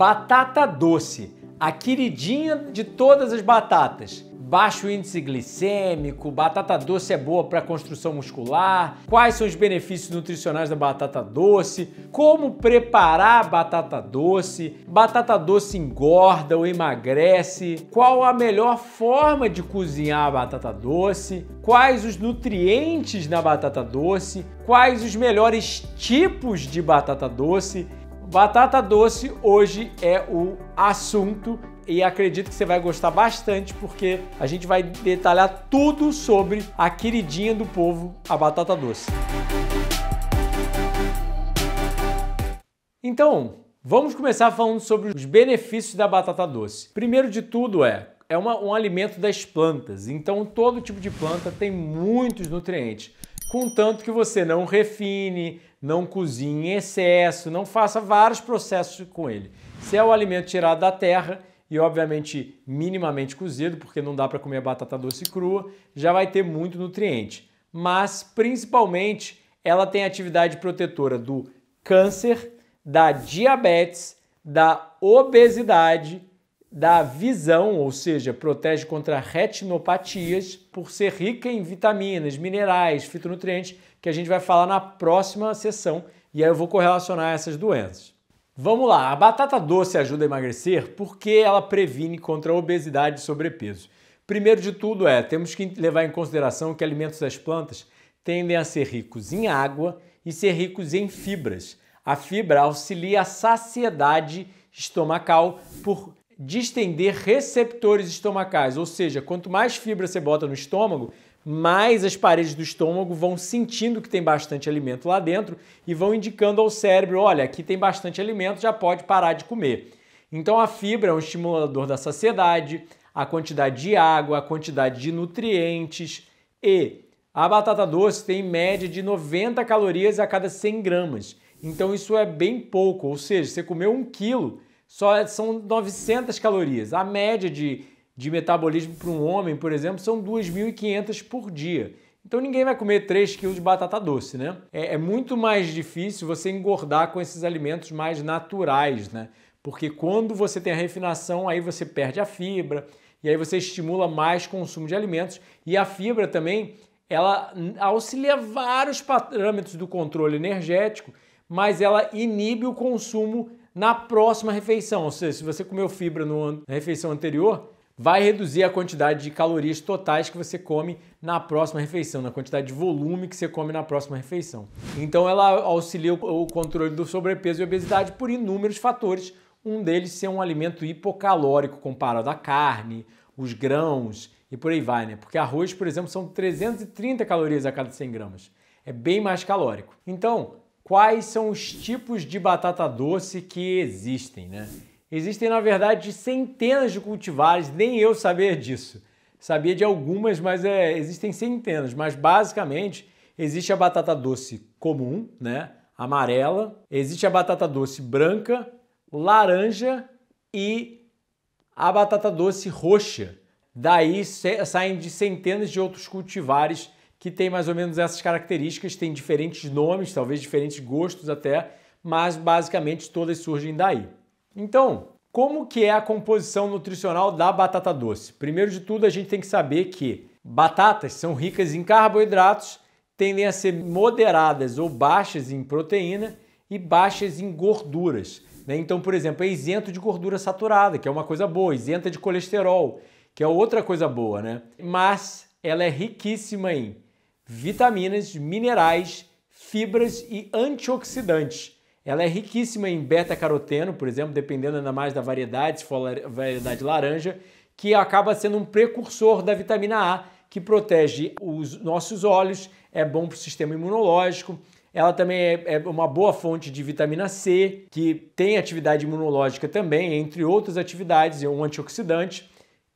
Batata doce, a queridinha de todas as batatas. Baixo índice glicêmico, batata doce é boa para construção muscular. Quais são os benefícios nutricionais da batata doce? Como preparar a batata doce? Batata doce engorda ou emagrece? Qual a melhor forma de cozinhar a batata doce? Quais os nutrientes na batata doce? Quais os melhores tipos de batata doce? Batata doce hoje é o assunto e acredito que você vai gostar bastante porque a gente vai detalhar tudo sobre a queridinha do povo, a batata doce. Então, vamos começar falando sobre os benefícios da batata doce. Primeiro de tudo é é uma, um alimento das plantas, então todo tipo de planta tem muitos nutrientes, contanto que você não refine, não cozinhe em excesso, não faça vários processos com ele. Se é o alimento tirado da terra e obviamente minimamente cozido, porque não dá para comer batata doce crua, já vai ter muito nutriente. Mas principalmente ela tem atividade protetora do câncer, da diabetes, da obesidade da visão, ou seja, protege contra retinopatias por ser rica em vitaminas, minerais, fitonutrientes, que a gente vai falar na próxima sessão e aí eu vou correlacionar essas doenças. Vamos lá, a batata doce ajuda a emagrecer porque ela previne contra obesidade e sobrepeso. Primeiro de tudo é, temos que levar em consideração que alimentos das plantas tendem a ser ricos em água e ser ricos em fibras. A fibra auxilia a saciedade estomacal por distender receptores estomacais, ou seja, quanto mais fibra você bota no estômago, mais as paredes do estômago vão sentindo que tem bastante alimento lá dentro e vão indicando ao cérebro: olha, aqui tem bastante alimento, já pode parar de comer. Então a fibra é um estimulador da saciedade, a quantidade de água, a quantidade de nutrientes e a batata doce tem em média de 90 calorias a cada 100 gramas. Então isso é bem pouco, ou seja, você comeu um quilo só são 900 calorias. A média de, de metabolismo para um homem, por exemplo, são 2.500 por dia. Então ninguém vai comer 3 quilos de batata doce, né? É, é, muito mais difícil você engordar com esses alimentos mais naturais, né? Porque quando você tem a refinação, aí você perde a fibra e aí você estimula mais consumo de alimentos. E a fibra também, ela auxilia vários parâmetros do controle energético, mas ela inibe o consumo na próxima refeição. Ou seja, se você comeu fibra no, na refeição anterior, vai reduzir a quantidade de calorias totais que você come na próxima refeição, na quantidade de volume que você come na próxima refeição. Então ela auxilia o controle do sobrepeso e obesidade por inúmeros fatores, um deles ser um alimento hipocalórico comparado à carne, os grãos e por aí vai, né? Porque arroz, por exemplo, são 330 calorias a cada 100 gramas. É bem mais calórico. Então, quais são os tipos de batata doce que existem, né? Existem, na verdade, centenas de cultivares, nem eu sabia disso. Sabia de algumas, mas é, existem centenas. Mas basicamente existe a batata doce comum, né? Amarela, existe a batata doce branca, laranja e a batata doce roxa. Daí saem de centenas de outros cultivares que tem mais ou menos essas características, tem diferentes nomes, talvez diferentes gostos até, mas basicamente todas surgem daí. Então, como que é a composição nutricional da batata doce? Primeiro de tudo, a gente tem que saber que batatas são ricas em carboidratos, tendem a ser moderadas ou baixas em proteína e baixas em gorduras. Né? Então, por exemplo, é isento de gordura saturada, que é uma coisa boa, isenta de colesterol, que é outra coisa boa, né? Mas ela é riquíssima em vitaminas, minerais, fibras e antioxidantes. Ela é riquíssima em beta-caroteno, por exemplo, dependendo ainda mais da variedade, se for a variedade laranja, que acaba sendo um precursor da vitamina A, que protege os nossos olhos, é bom para o sistema imunológico. Ela também é, é uma boa fonte de vitamina C, que tem atividade imunológica também, entre outras atividades, é um antioxidante.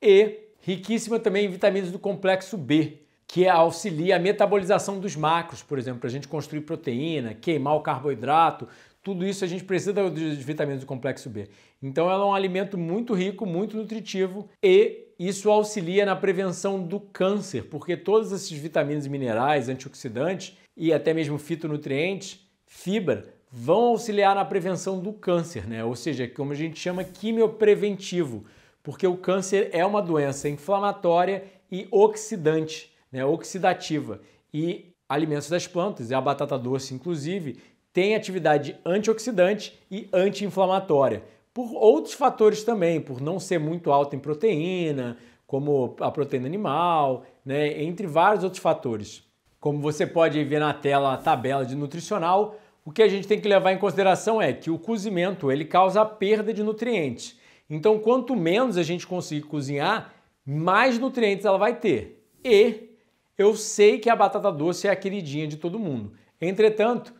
E riquíssima também em vitaminas do complexo B, que é, auxilia a metabolização dos macros, por exemplo, para a gente construir proteína, queimar o carboidrato, tudo isso a gente precisa dos vitaminas do complexo B. Então ela é um alimento muito rico, muito nutritivo e isso auxilia na prevenção do câncer, porque todas essas vitaminas e minerais, antioxidantes e até mesmo fitonutrientes, fibra, vão auxiliar na prevenção do câncer, né? Ou seja, como a gente chama quimiopreventivo, porque o câncer é uma doença inflamatória e oxidante né, oxidativa. E alimentos das plantas, e a batata doce, inclusive, tem atividade antioxidante e anti-inflamatória. Por outros fatores também, por não ser muito alta em proteína, como a proteína animal, né, entre vários outros fatores. Como você pode ver na tela a tabela de nutricional, o que a gente tem que levar em consideração é que o cozimento ele causa perda de nutrientes. Então, quanto menos a gente conseguir cozinhar, mais nutrientes ela vai ter. E eu sei que a batata doce é a queridinha de todo mundo. Entretanto,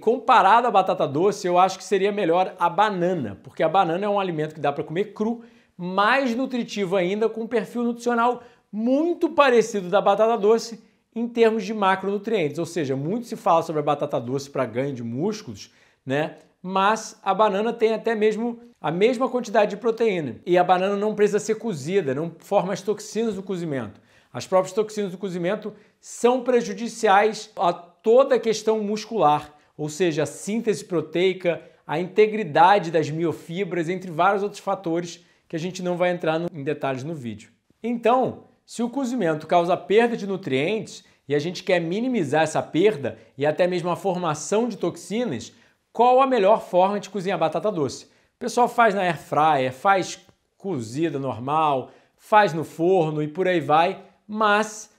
comparado à batata doce, eu acho que seria melhor a banana, porque a banana é um alimento que dá para comer cru, mais nutritivo ainda, com um perfil nutricional muito parecido da batata doce em termos de macronutrientes. Ou seja, muito se fala sobre a batata doce para ganho de músculos, né? Mas a banana tem até mesmo a mesma quantidade de proteína. E a banana não precisa ser cozida, não forma as toxinas do cozimento. As próprias toxinas do cozimento são prejudiciais a toda a questão muscular, ou seja, a síntese proteica, a integridade das miofibras, entre vários outros fatores que a gente não vai entrar no, em detalhes no vídeo. Então, se o cozimento causa perda de nutrientes e a gente quer minimizar essa perda e até mesmo a formação de toxinas, qual a melhor forma de cozinhar batata doce? O pessoal faz na air fryer, faz cozida normal, faz no forno e por aí vai mas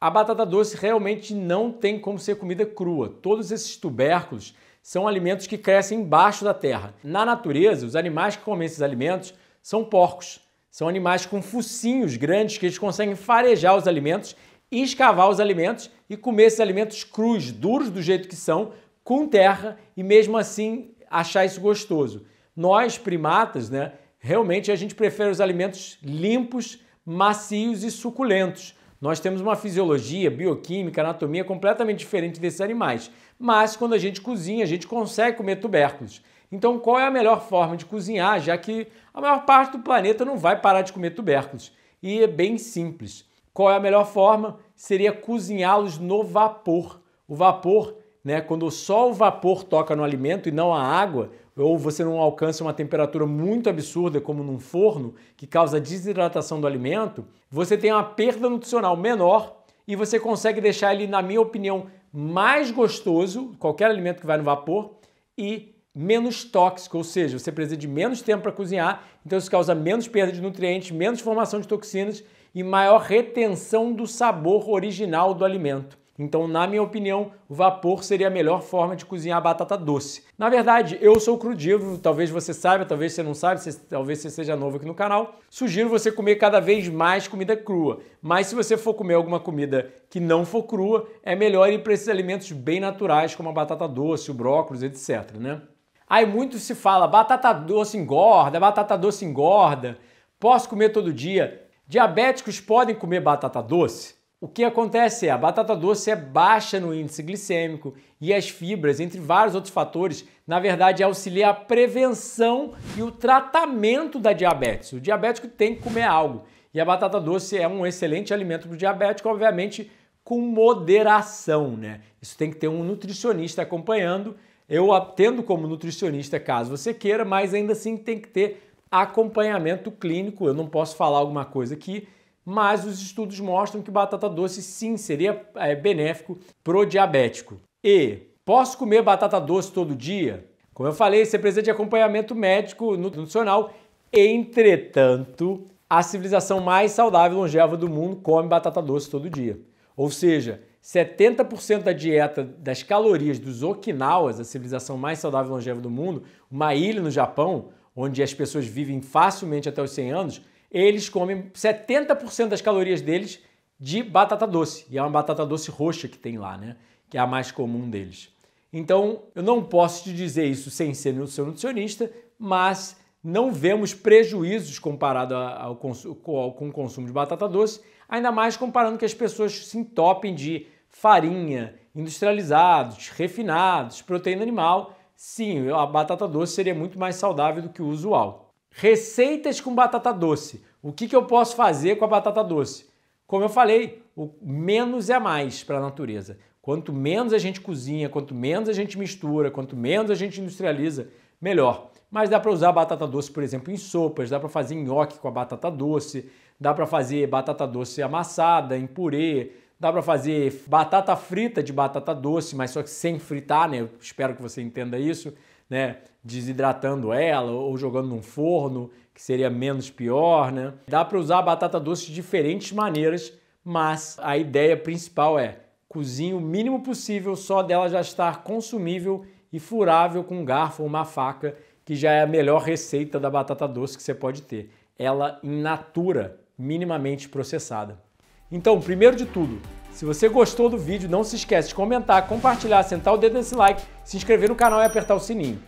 a batata doce realmente não tem como ser comida crua. Todos esses tubérculos são alimentos que crescem embaixo da terra. Na natureza, os animais que comem esses alimentos são porcos. São animais com focinhos grandes que eles conseguem farejar os alimentos, escavar os alimentos e comer esses alimentos crus, duros do jeito que são, com terra e mesmo assim achar isso gostoso. Nós, primatas, né, realmente a gente prefere os alimentos limpos, macios e suculentos. Nós temos uma fisiologia, bioquímica, anatomia completamente diferente desses animais. Mas quando a gente cozinha, a gente consegue comer tubérculos. Então, qual é a melhor forma de cozinhar, já que a maior parte do planeta não vai parar de comer tubérculos? E é bem simples. Qual é a melhor forma? Seria cozinhá-los no vapor. O vapor né? Quando só o vapor toca no alimento e não a água, ou você não alcança uma temperatura muito absurda, como num forno, que causa desidratação do alimento, você tem uma perda nutricional menor e você consegue deixar ele, na minha opinião, mais gostoso, qualquer alimento que vai no vapor, e menos tóxico, ou seja, você precisa de menos tempo para cozinhar, então isso causa menos perda de nutrientes, menos formação de toxinas e maior retenção do sabor original do alimento. Então, na minha opinião, o vapor seria a melhor forma de cozinhar batata doce. Na verdade, eu sou crudivo, talvez você saiba, talvez você não saiba, talvez você seja novo aqui no canal. Sugiro você comer cada vez mais comida crua. Mas se você for comer alguma comida que não for crua, é melhor ir para esses alimentos bem naturais, como a batata doce, o brócolis, etc. Né? Aí muito se fala, batata doce engorda, batata doce engorda, posso comer todo dia. Diabéticos podem comer batata doce? O que acontece é a batata doce é baixa no índice glicêmico e as fibras, entre vários outros fatores, na verdade auxilia a prevenção e o tratamento da diabetes. O diabético tem que comer algo e a batata doce é um excelente alimento para o diabético, obviamente com moderação, né? Isso tem que ter um nutricionista acompanhando. Eu atendo como nutricionista caso você queira, mas ainda assim tem que ter acompanhamento clínico. Eu não posso falar alguma coisa aqui mas os estudos mostram que batata doce sim seria é, benéfico pro diabético. E posso comer batata doce todo dia? Como eu falei, você precisa de acompanhamento médico nutricional. Entretanto, a civilização mais saudável e longeva do mundo come batata doce todo dia. Ou seja, 70% da dieta das calorias dos Okinawas, a civilização mais saudável e longeva do mundo, uma ilha no Japão, onde as pessoas vivem facilmente até os 100 anos, eles comem 70% das calorias deles de batata doce. E é uma batata doce roxa que tem lá, né? Que é a mais comum deles. Então, eu não posso te dizer isso sem ser seu nutricionista, mas não vemos prejuízos comparado ao, com o consumo de batata doce, ainda mais comparando que as pessoas se entopem de farinha, industrializados, refinados, proteína animal. Sim, a batata doce seria muito mais saudável do que o usual. Receitas com batata doce. O que, que eu posso fazer com a batata doce? Como eu falei, o menos é mais para a natureza. Quanto menos a gente cozinha, quanto menos a gente mistura, quanto menos a gente industrializa, melhor. Mas dá para usar batata doce, por exemplo, em sopas, dá para fazer nhoque com a batata doce, dá para fazer batata doce amassada em purê, dá para fazer batata frita de batata doce, mas só que sem fritar, né? Eu espero que você entenda isso né, desidratando ela ou jogando num forno, que seria menos pior, né? Dá para usar a batata doce de diferentes maneiras, mas a ideia principal é cozinhe o mínimo possível só dela já estar consumível e furável com um garfo ou uma faca, que já é a melhor receita da batata doce que você pode ter. Ela in natura, minimamente processada. Então, primeiro de tudo, se você gostou do vídeo, não se esquece de comentar, compartilhar, sentar o dedo nesse like, se inscrever no canal e apertar o sininho.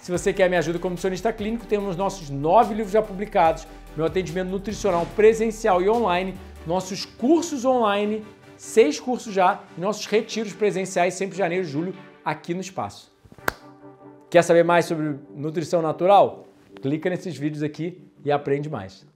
Se você quer me ajuda como nutricionista clínico, temos nossos nove livros já publicados, meu atendimento nutricional presencial e online, nossos cursos online, seis cursos já, e nossos retiros presenciais sempre janeiro e julho aqui no espaço. Quer saber mais sobre nutrição natural? Clica nesses vídeos aqui e aprende mais.